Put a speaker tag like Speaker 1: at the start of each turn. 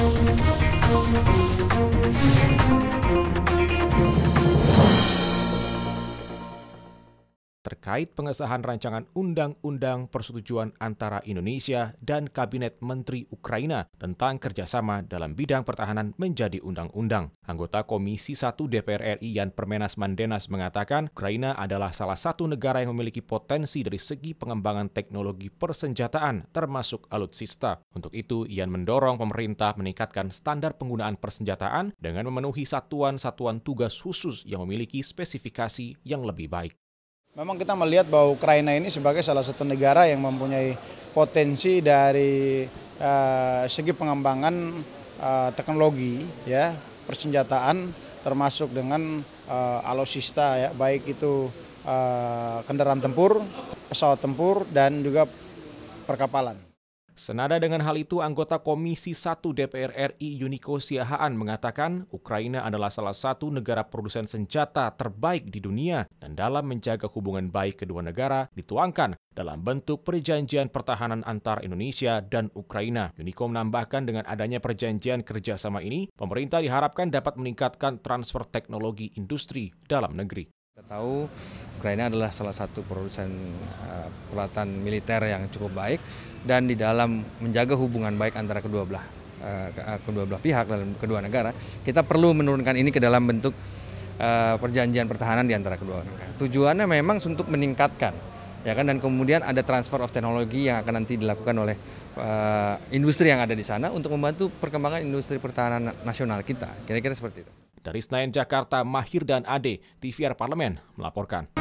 Speaker 1: Thank you. terkait pengesahan rancangan undang-undang persetujuan antara Indonesia dan Kabinet Menteri Ukraina tentang kerjasama dalam bidang pertahanan menjadi undang-undang. Anggota Komisi 1 DPR RI Yan Permenas Mandenas mengatakan Ukraina adalah salah satu negara yang memiliki potensi dari segi pengembangan teknologi persenjataan termasuk alutsista. Untuk itu, Yan mendorong pemerintah meningkatkan standar penggunaan persenjataan dengan memenuhi satuan-satuan tugas khusus yang memiliki spesifikasi yang lebih baik.
Speaker 2: Memang kita melihat bahwa Ukraina ini sebagai salah satu negara yang mempunyai potensi dari uh, segi pengembangan uh, teknologi, ya persenjataan, termasuk dengan uh, eh, alutsista, ya baik itu uh, kendaraan tempur, pesawat tempur, dan juga perkapalan.
Speaker 1: Senada dengan hal
Speaker 2: itu, anggota Komisi 1
Speaker 1: DPR RI Yuniko Siahaan mengatakan Ukraina adalah salah satu negara produsen senjata terbaik di dunia dan dalam menjaga hubungan baik kedua negara dituangkan dalam bentuk perjanjian pertahanan antar Indonesia dan Ukraina. Yuniko menambahkan dengan adanya perjanjian kerjasama ini, pemerintah diharapkan dapat meningkatkan transfer teknologi industri
Speaker 3: dalam negeri. Kita tahu Ukraina adalah salah satu produsen uh, peralatan militer yang cukup baik dan di dalam menjaga hubungan baik antara kedua belah uh, kedua belah pihak dalam kedua negara, kita perlu menurunkan ini ke dalam bentuk uh, perjanjian pertahanan di antara kedua negara. Tujuannya memang untuk meningkatkan ya kan dan kemudian ada transfer of teknologi yang akan nanti dilakukan oleh uh, industri yang ada di sana untuk membantu perkembangan industri pertahanan nasional kita. Kira-kira seperti itu.
Speaker 1: Dari Senayan, Jakarta, Mahir dan Ade, TVR Parlemen melaporkan.